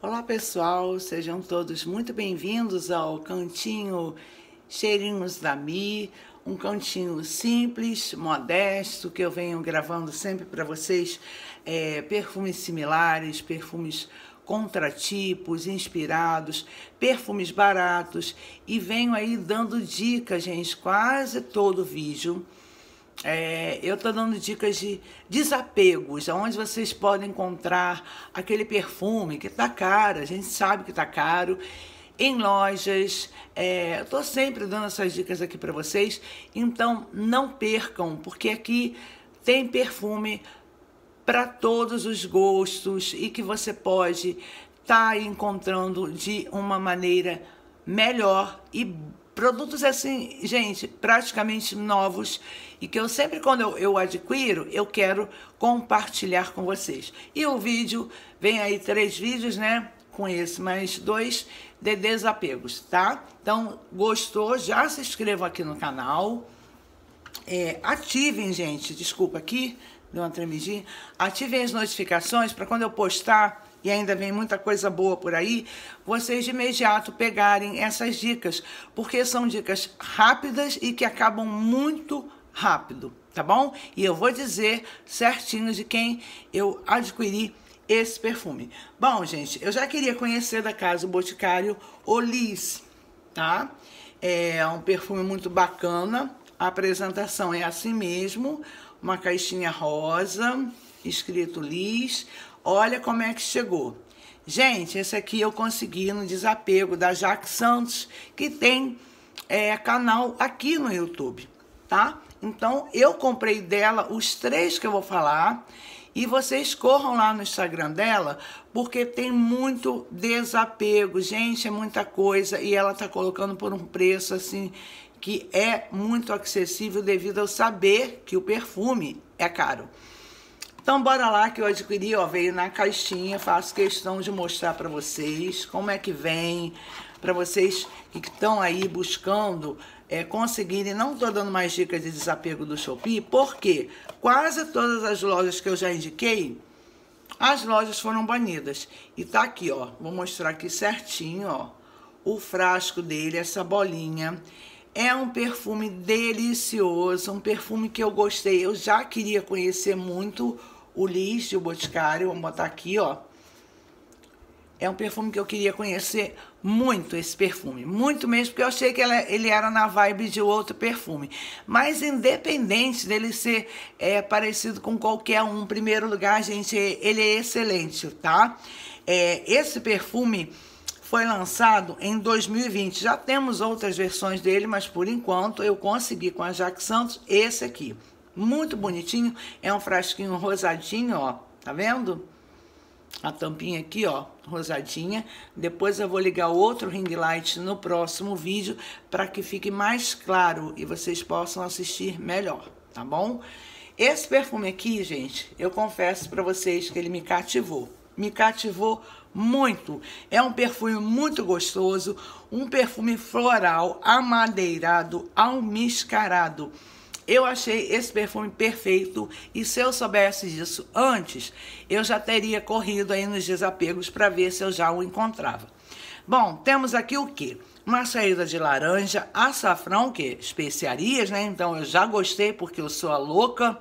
Olá pessoal, sejam todos muito bem-vindos ao cantinho Cheirinhos da Mi, um cantinho simples, modesto, que eu venho gravando sempre para vocês é, perfumes similares, perfumes contratipos, inspirados, perfumes baratos e venho aí dando dicas, gente, quase todo vídeo é, eu estou dando dicas de desapegos, onde vocês podem encontrar aquele perfume que está caro, a gente sabe que está caro, em lojas. É, estou sempre dando essas dicas aqui para vocês, então não percam, porque aqui tem perfume para todos os gostos e que você pode estar tá encontrando de uma maneira melhor e produtos assim, gente, praticamente novos e que eu sempre quando eu, eu adquiro, eu quero compartilhar com vocês. E o vídeo, vem aí três vídeos, né? com esse mais dois de desapegos, tá? Então, gostou? Já se inscrevam aqui no canal. É, ativem, gente, desculpa aqui, deu uma tremidinha. Ativem as notificações para quando eu postar e ainda vem muita coisa boa por aí, vocês de imediato pegarem essas dicas, porque são dicas rápidas e que acabam muito rápido, tá bom? E eu vou dizer certinho de quem eu adquiri esse perfume. Bom, gente, eu já queria conhecer da casa o Boticário Olis, tá? É um perfume muito bacana. A apresentação é assim mesmo, uma caixinha rosa, escrito Liz. Olha como é que chegou. Gente, esse aqui eu consegui no desapego da Jaque Santos, que tem é, canal aqui no YouTube, tá? Então eu comprei dela os três que eu vou falar e vocês corram lá no Instagram dela, porque tem muito desapego, gente, é muita coisa e ela tá colocando por um preço assim que é muito acessível devido ao saber que o perfume é caro. Então bora lá que eu adquiri, ó, veio na caixinha, faço questão de mostrar para vocês como é que vem, para vocês que estão aí buscando é, conseguirem, não estou dando mais dicas de desapego do Shopee, porque quase todas as lojas que eu já indiquei, as lojas foram banidas. E tá aqui, ó, vou mostrar aqui certinho, ó, o frasco dele, essa bolinha. É um perfume delicioso, um perfume que eu gostei, eu já queria conhecer muito o Liz, o Boticário, vamos botar aqui, ó. É um perfume que eu queria conhecer muito esse perfume, muito mesmo, porque eu achei que ele era na vibe de outro perfume. Mas independente dele ser é, parecido com qualquer um, em primeiro lugar, gente, ele é excelente, tá? É, esse perfume foi lançado em 2020. Já temos outras versões dele, mas por enquanto eu consegui com a Jack Santos esse aqui, muito bonitinho. É um frasquinho rosadinho, ó, tá vendo? A tampinha aqui, ó, rosadinha. Depois eu vou ligar outro ring light no próximo vídeo para que fique mais claro e vocês possam assistir melhor, tá bom? Esse perfume aqui, gente, eu confesso para vocês que ele me cativou. Me cativou muito. É um perfume muito gostoso, um perfume floral, amadeirado, almiscarado. Eu achei esse perfume perfeito e se eu soubesse disso antes, eu já teria corrido aí nos desapegos para ver se eu já o encontrava. Bom, temos aqui o que? Uma saída de laranja, açafrão, que é especiarias, né? Então eu já gostei porque eu sou a louca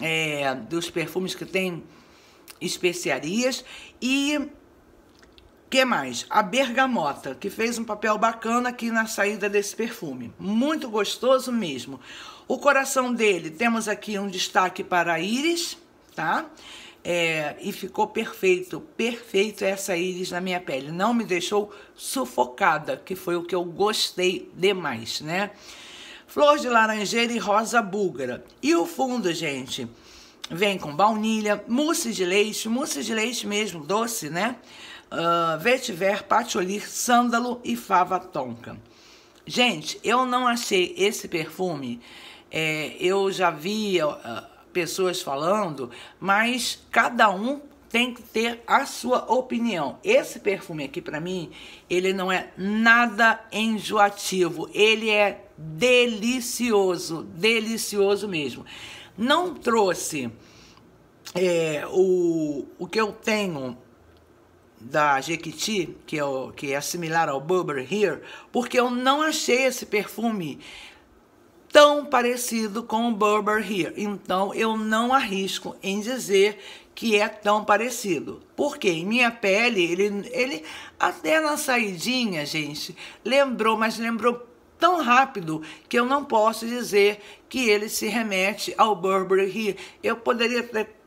é, dos perfumes que tem especiarias e que mais? A bergamota, que fez um papel bacana aqui na saída desse perfume. Muito gostoso mesmo. O coração dele, temos aqui um destaque para a íris, tá? É, e ficou perfeito, perfeito essa íris na minha pele. Não me deixou sufocada, que foi o que eu gostei demais, né? Flor de laranjeira e rosa búlgara. E o fundo, gente, vem com baunilha, mousse de leite, mousse de leite mesmo, doce, né? Uh, vetiver, patchouli, sândalo e fava tonka. Gente, eu não achei esse perfume é, eu já vi uh, pessoas falando, mas cada um tem que ter a sua opinião. Esse perfume aqui para mim, ele não é nada enjoativo, ele é delicioso, delicioso mesmo. Não trouxe é, o, o que eu tenho da Jequiti, que é, o, que é similar ao Burberry Here, porque eu não achei esse perfume tão parecido com o Burber Here. Então eu não arrisco em dizer que é tão parecido. Porque em minha pele, ele, ele até na saidinha, gente, lembrou, mas lembrou tão rápido que eu não posso dizer que ele se remete ao Burberry Here. Eu poderia ter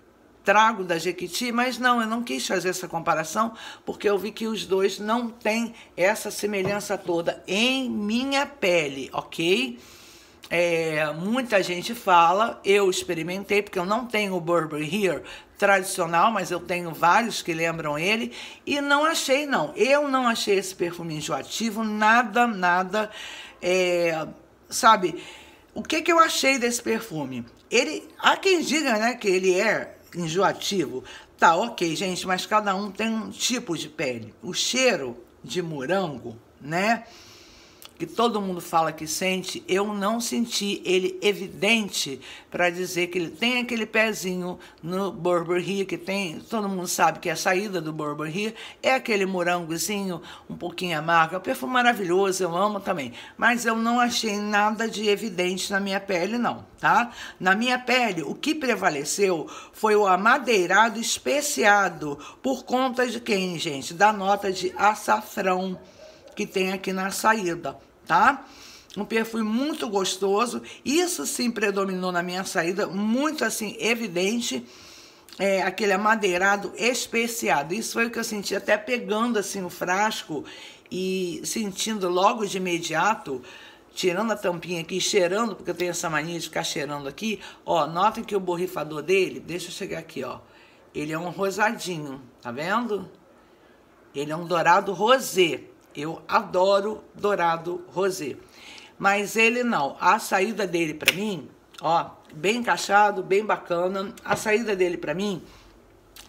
trago da Jequiti, mas não, eu não quis fazer essa comparação, porque eu vi que os dois não têm essa semelhança toda em minha pele, ok? É, muita gente fala, eu experimentei, porque eu não tenho o Burberry Here tradicional, mas eu tenho vários que lembram ele, e não achei, não. Eu não achei esse perfume enjoativo, nada, nada. É, sabe, o que, que eu achei desse perfume? Ele, há quem diga né, que ele é enjoativo. Tá, ok, gente, mas cada um tem um tipo de pele. O cheiro de morango, né? que todo mundo fala que sente, eu não senti ele evidente para dizer que ele tem aquele pezinho no Burberry, que tem, todo mundo sabe que a saída do Burberry, é aquele morangozinho um pouquinho amargo, é um perfume maravilhoso, eu amo também, mas eu não achei nada de evidente na minha pele não, tá? Na minha pele, o que prevaleceu foi o amadeirado especiado, por conta de quem, gente? Da nota de açafrão que tem aqui na saída, tá? Um perfume muito gostoso, isso sim predominou na minha saída, muito assim evidente, é, aquele amadeirado especiado. Isso foi o que eu senti até pegando assim o frasco e sentindo logo de imediato, tirando a tampinha aqui, cheirando, porque eu tenho essa mania de ficar cheirando aqui, ó, notem que o borrifador dele, deixa eu chegar aqui, ó, ele é um rosadinho, tá vendo? Ele é um dourado rosé. Eu adoro dourado rosé. Mas ele não. A saída dele para mim, ó, bem encaixado, bem bacana. A saída dele para mim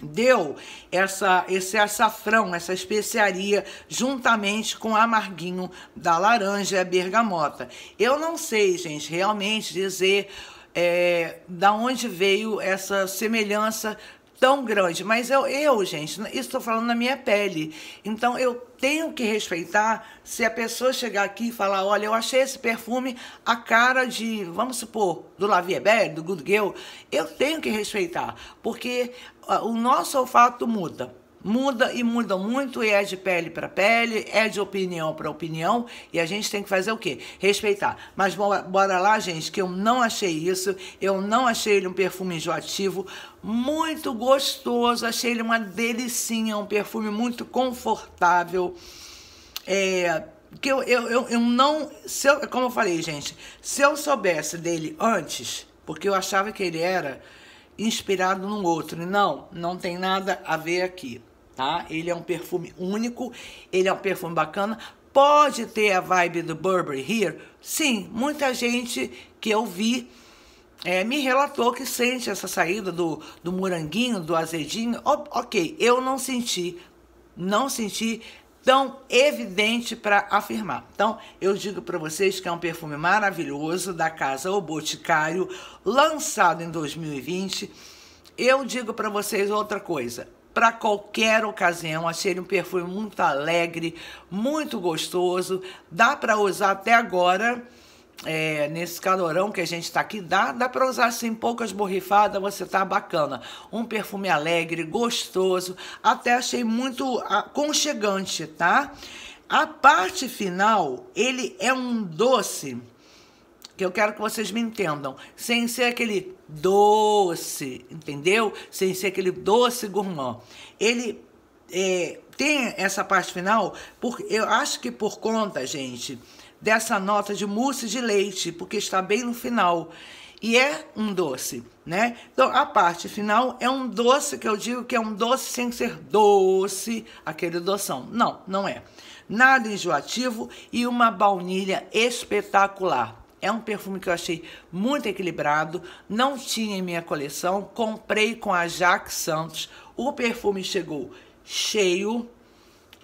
deu essa esse açafrão, essa especiaria juntamente com o amarguinho da laranja e bergamota. Eu não sei, gente, realmente dizer é, da onde veio essa semelhança tão grande. Mas eu, eu gente, estou falando na minha pele. Então eu tenho que respeitar se a pessoa chegar aqui e falar: olha, eu achei esse perfume a cara de, vamos supor, do Lavieber, do Good Girl. Eu tenho que respeitar, porque ah, o nosso olfato muda muda e muda muito, e é de pele para pele, é de opinião para opinião, e a gente tem que fazer o quê? Respeitar. Mas bora, bora lá, gente, que eu não achei isso, eu não achei ele um perfume enjoativo, muito gostoso, achei ele uma delicinha, um perfume muito confortável. É, que eu, eu, eu, eu não, se eu, como eu falei, gente, se eu soubesse dele antes, porque eu achava que ele era inspirado num outro, não, não tem nada a ver aqui tá? Ele é um perfume único, ele é um perfume bacana. Pode ter a vibe do Burberry Here? Sim, muita gente que eu vi é, me relatou que sente essa saída do, do moranguinho, do azedinho. O, ok, eu não senti, não senti tão evidente para afirmar. Então, eu digo para vocês que é um perfume maravilhoso da casa O Boticário, lançado em 2020. Eu digo para vocês outra coisa para qualquer ocasião. Achei ele um perfume muito alegre, muito gostoso. Dá para usar até agora, é, nesse calorão que a gente está aqui, dá, dá para usar assim, poucas borrifadas, você tá bacana. Um perfume alegre, gostoso, até achei muito aconchegante, tá? A parte final, ele é um doce que eu quero que vocês me entendam, sem ser aquele doce, entendeu? Sem ser aquele doce gourmand. Ele é, tem essa parte final, porque eu acho que por conta, gente, dessa nota de mousse de leite, porque está bem no final. E é um doce, né? Então, a parte final é um doce que eu digo que é um doce sem ser doce, aquele doção. Não, não é. Nada enjoativo e uma baunilha espetacular. É um perfume que eu achei muito equilibrado, não tinha em minha coleção, comprei com a Jaque Santos. O perfume chegou cheio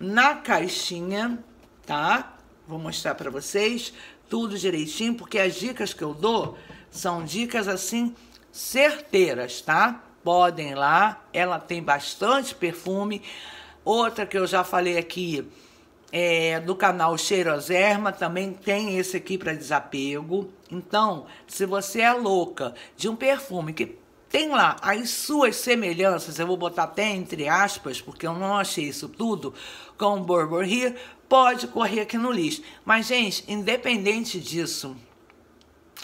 na caixinha, tá? Vou mostrar para vocês tudo direitinho, porque as dicas que eu dou são dicas assim certeiras, tá? Podem ir lá, ela tem bastante perfume. Outra que eu já falei aqui, é, do canal Cheirosderma também tem esse aqui para desapego. Então, se você é louca de um perfume que tem lá as suas semelhanças, eu vou botar até entre aspas, porque eu não achei isso tudo, com o Burberry, pode correr aqui no lixo. Mas, gente, independente disso,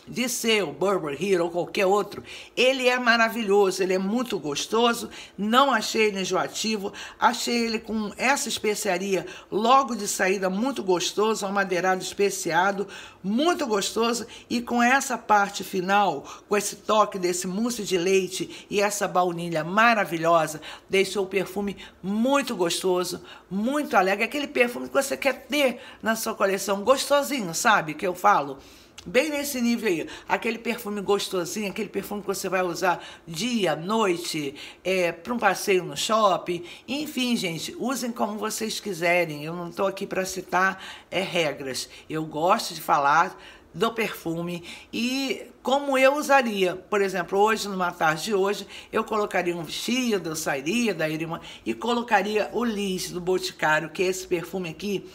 de seu Burberry Hero ou qualquer outro, ele é maravilhoso, ele é muito gostoso, não achei ele enjoativo, achei ele com essa especiaria logo de saída muito gostoso, um madeirado especiado, muito gostoso e com essa parte final, com esse toque desse mousse de leite e essa baunilha maravilhosa, deixou o perfume muito gostoso, muito alegre, aquele perfume que você quer ter na sua coleção, gostosinho, sabe, que eu falo? bem nesse nível aí. Aquele perfume gostosinho, aquele perfume que você vai usar dia, noite, é, para um passeio no shopping. Enfim, gente, usem como vocês quiserem. Eu não estou aqui para citar é, regras. Eu gosto de falar do perfume e como eu usaria. Por exemplo, hoje, numa tarde de hoje, eu colocaria um vestido, eu sairia da Irima e colocaria o Liz do Boticário, que é esse perfume aqui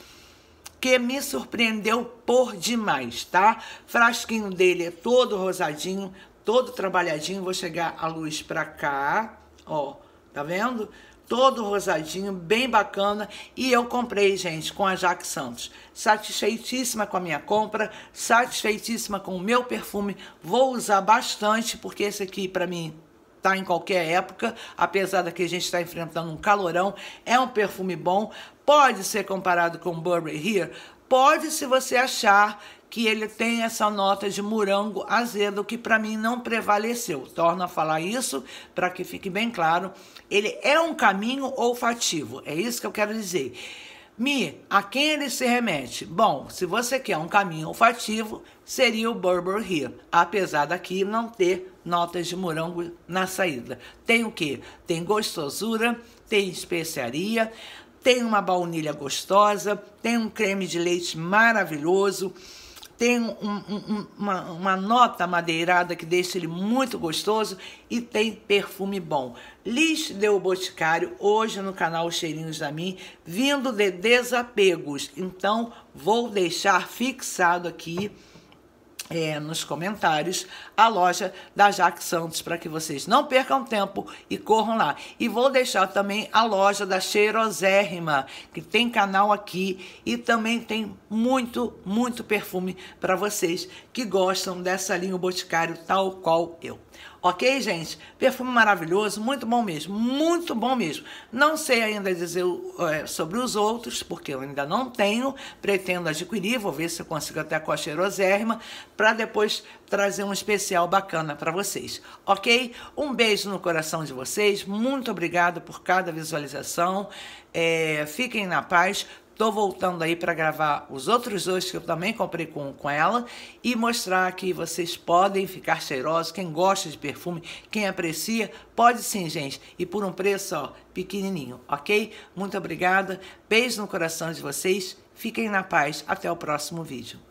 que me surpreendeu por demais, tá? Frasquinho dele é todo rosadinho, todo trabalhadinho. Vou chegar a luz pra cá, ó, tá vendo? Todo rosadinho, bem bacana. E eu comprei, gente, com a Jaque Santos. Satisfeitíssima com a minha compra, satisfeitíssima com o meu perfume. Vou usar bastante, porque esse aqui, pra mim, tá em qualquer época, apesar da que a gente está enfrentando um calorão, é um perfume bom pode ser comparado com Burberry Here? Pode, se você achar que ele tem essa nota de morango azedo que para mim não prevaleceu. Torno a falar isso para que fique bem claro. Ele é um caminho olfativo, é isso que eu quero dizer. Mi, a quem ele se remete? Bom, se você quer um caminho olfativo, seria o Burberry Hill, apesar daqui não ter notas de morango na saída. Tem o que? Tem gostosura, tem especiaria, tem uma baunilha gostosa, tem um creme de leite maravilhoso, tem um, um, uma, uma nota madeirada que deixa ele muito gostoso e tem perfume bom. Liz deu o Boticário hoje no canal Cheirinhos da Mim, vindo de Desapegos. Então, vou deixar fixado aqui é, nos comentários a loja da Jaque Santos para que vocês não percam tempo e corram lá. E vou deixar também a loja da Cheirosérrima, que tem canal aqui e também tem muito, muito perfume para vocês que gostam dessa linha o Boticário tal qual eu. Ok, gente? Perfume maravilhoso, muito bom mesmo, muito bom mesmo. Não sei ainda dizer é, sobre os outros, porque eu ainda não tenho, pretendo adquirir, vou ver se eu consigo até com a cheirosérrima, para depois trazer um especial bacana para vocês, ok? Um beijo no coração de vocês, muito obrigado por cada visualização, é, fiquem na paz, Estou voltando aí para gravar os outros dois que eu também comprei com, com ela e mostrar que vocês podem ficar cheirosos. Quem gosta de perfume, quem aprecia, pode sim, gente. E por um preço ó, pequenininho, ok? Muito obrigada. Beijo no coração de vocês. Fiquem na paz. Até o próximo vídeo.